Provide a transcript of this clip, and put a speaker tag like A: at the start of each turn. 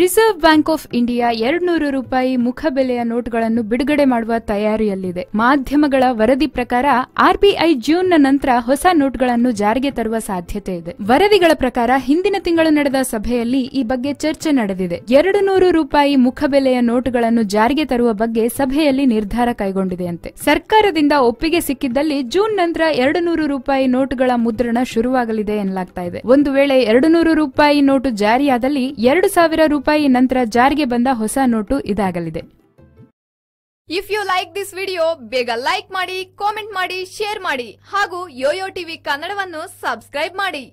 A: reserve bank of India ಎರಡ್ನೂರು ರೂಪಾಯಿ ಮುಖಬೆಲೆಯ ನೋಟ್ಗಳನ್ನು ಬಿಡುಗಡೆ ಮಾಡುವ ತಯಾರಿಯಲ್ಲಿದೆ ಮಾಧ್ಯಮಗಳ ವರದಿ ಪ್ರಕಾರ ಆರ್ಬಿಐ ಜೂನ್ನ ನಂತರ ಹೊಸ ನೋಟ್ಗಳನ್ನು ಜಾರಿಗೆ ತರುವ ಸಾಧ್ಯತೆ ಇದೆ ವರದಿಗಳ ಪ್ರಕಾರ ಹಿಂದಿನ ತಿಂಗಳು ನಡೆದ ಸಭೆಯಲ್ಲಿ ಈ ಬಗ್ಗೆ ಚರ್ಚೆ ನಡೆದಿದೆ ಎರಡು ನೂರು ರೂಪಾಯಿ ಮುಖಬೆಲೆಯ ನೋಟ್ಗಳನ್ನು ಜಾರಿಗೆ ತರುವ ಬಗ್ಗೆ ಸಭೆಯಲ್ಲಿ ನಿರ್ಧಾರ ಕೈಗೊಂಡಿದೆಯಂತೆ ಸರ್ಕಾರದಿಂದ ಒಪ್ಪಿಗೆ ಸಿಕ್ಕಿದ್ದಲ್ಲಿ ಜೂನ್ ನಂತರ ಎರಡು ನೂರು ರೂಪಾಯಿ ನೋಟ್ಗಳ ಮುದ್ರಣ ಶುರುವಾಗಲಿದೆ ಎನ್ನಲಾಗ್ತಾ ಇದೆ ಒಂದು ವೇಳೆ ಎರಡು ನೂರು ರೂಪಾಯಿ ನೋಟು ಜಾರಿಯಾದಲ್ಲಿ ಎರಡು ಸಾವಿರ ರೂಪಾಯಿ ನಂತರ ಜಾರಿಗೆ ಬಂದ ಹೊಸ ನೋಟು ಇದಾಗಲಿದೆ
B: if you like this video ಬೇಗ ಲೈಕ್ ಮಾಡಿ ಕಾಮೆಂಟ್ ಮಾಡಿ ಶೇರ್ ಮಾಡಿ ಹಾಗೂ ಯೋಯೋ ಟಿವಿ
C: ಕನ್ನಡವನ್ನು ಸಬ್ಸ್ಕ್ರೈಬ್ ಮಾಡಿ